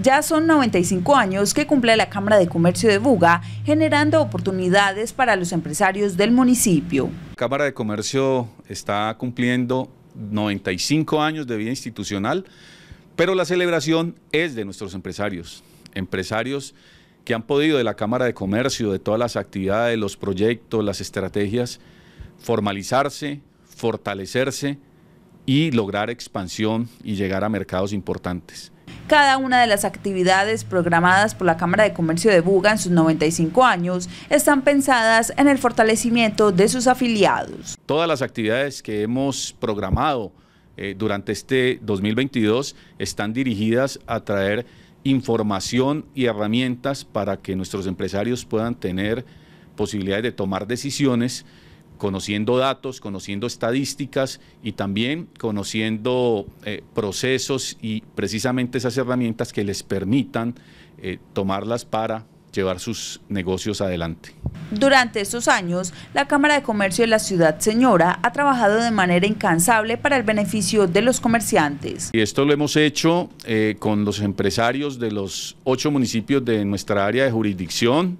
Ya son 95 años que cumple la Cámara de Comercio de Buga, generando oportunidades para los empresarios del municipio. La Cámara de Comercio está cumpliendo 95 años de vida institucional, pero la celebración es de nuestros empresarios, empresarios que han podido de la Cámara de Comercio, de todas las actividades, los proyectos, las estrategias, formalizarse, fortalecerse y lograr expansión y llegar a mercados importantes. Cada una de las actividades programadas por la Cámara de Comercio de Buga en sus 95 años están pensadas en el fortalecimiento de sus afiliados. Todas las actividades que hemos programado eh, durante este 2022 están dirigidas a traer información y herramientas para que nuestros empresarios puedan tener posibilidades de tomar decisiones conociendo datos, conociendo estadísticas y también conociendo eh, procesos y precisamente esas herramientas que les permitan eh, tomarlas para llevar sus negocios adelante. Durante estos años, la Cámara de Comercio de la Ciudad Señora ha trabajado de manera incansable para el beneficio de los comerciantes. Y esto lo hemos hecho eh, con los empresarios de los ocho municipios de nuestra área de jurisdicción,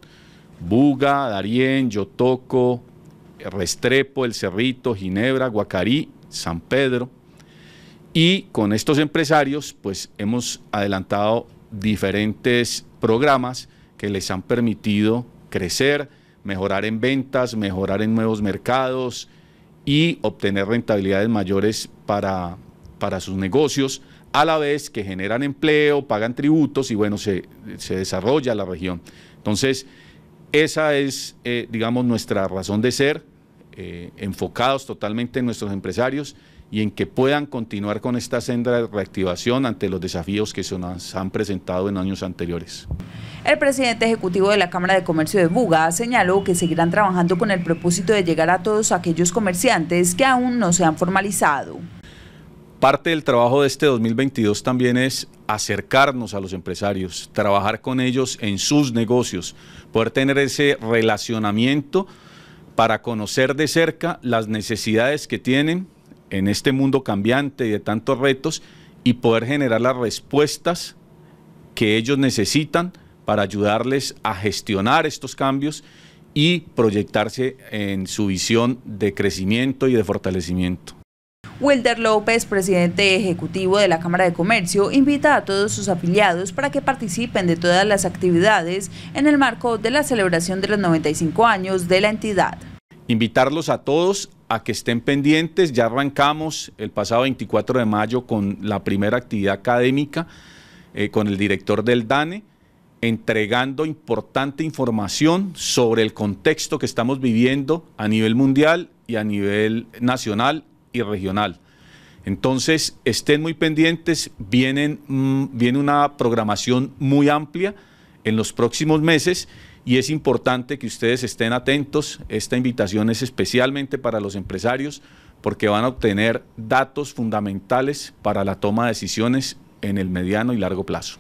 Buga, Darién, Yotoco, Restrepo, El Cerrito, Ginebra, Guacarí, San Pedro. Y con estos empresarios, pues hemos adelantado diferentes programas que les han permitido crecer, mejorar en ventas, mejorar en nuevos mercados y obtener rentabilidades mayores para, para sus negocios, a la vez que generan empleo, pagan tributos y bueno, se, desarrolla la región. Entonces, esa es, eh, digamos, nuestra razón de ser eh, enfocados totalmente en nuestros empresarios y en que puedan continuar con esta senda de reactivación ante los desafíos que se nos han presentado en años anteriores. El presidente ejecutivo de la Cámara de Comercio de Buga señaló que seguirán trabajando con el propósito de llegar a todos aquellos comerciantes que aún no se han formalizado. Parte del trabajo de este 2022 también es acercarnos a los empresarios, trabajar con ellos en sus negocios, poder tener ese relacionamiento para conocer de cerca las necesidades que tienen en este mundo cambiante y de tantos retos y poder generar las respuestas que ellos necesitan para ayudarles a gestionar estos cambios y proyectarse en su visión de crecimiento y de fortalecimiento. Wilder López, presidente ejecutivo de la Cámara de Comercio, invita a todos sus afiliados para que participen de todas las actividades en el marco de la celebración de los 95 años de la entidad. Invitarlos a todos a que estén pendientes, ya arrancamos el pasado 24 de mayo con la primera actividad académica eh, con el director del DANE entregando importante información sobre el contexto que estamos viviendo a nivel mundial y a nivel nacional y regional. Entonces, estén muy pendientes, vienen, mm, viene una programación muy amplia en los próximos meses y es importante que ustedes estén atentos. Esta invitación es especialmente para los empresarios porque van a obtener datos fundamentales para la toma de decisiones en el mediano y largo plazo.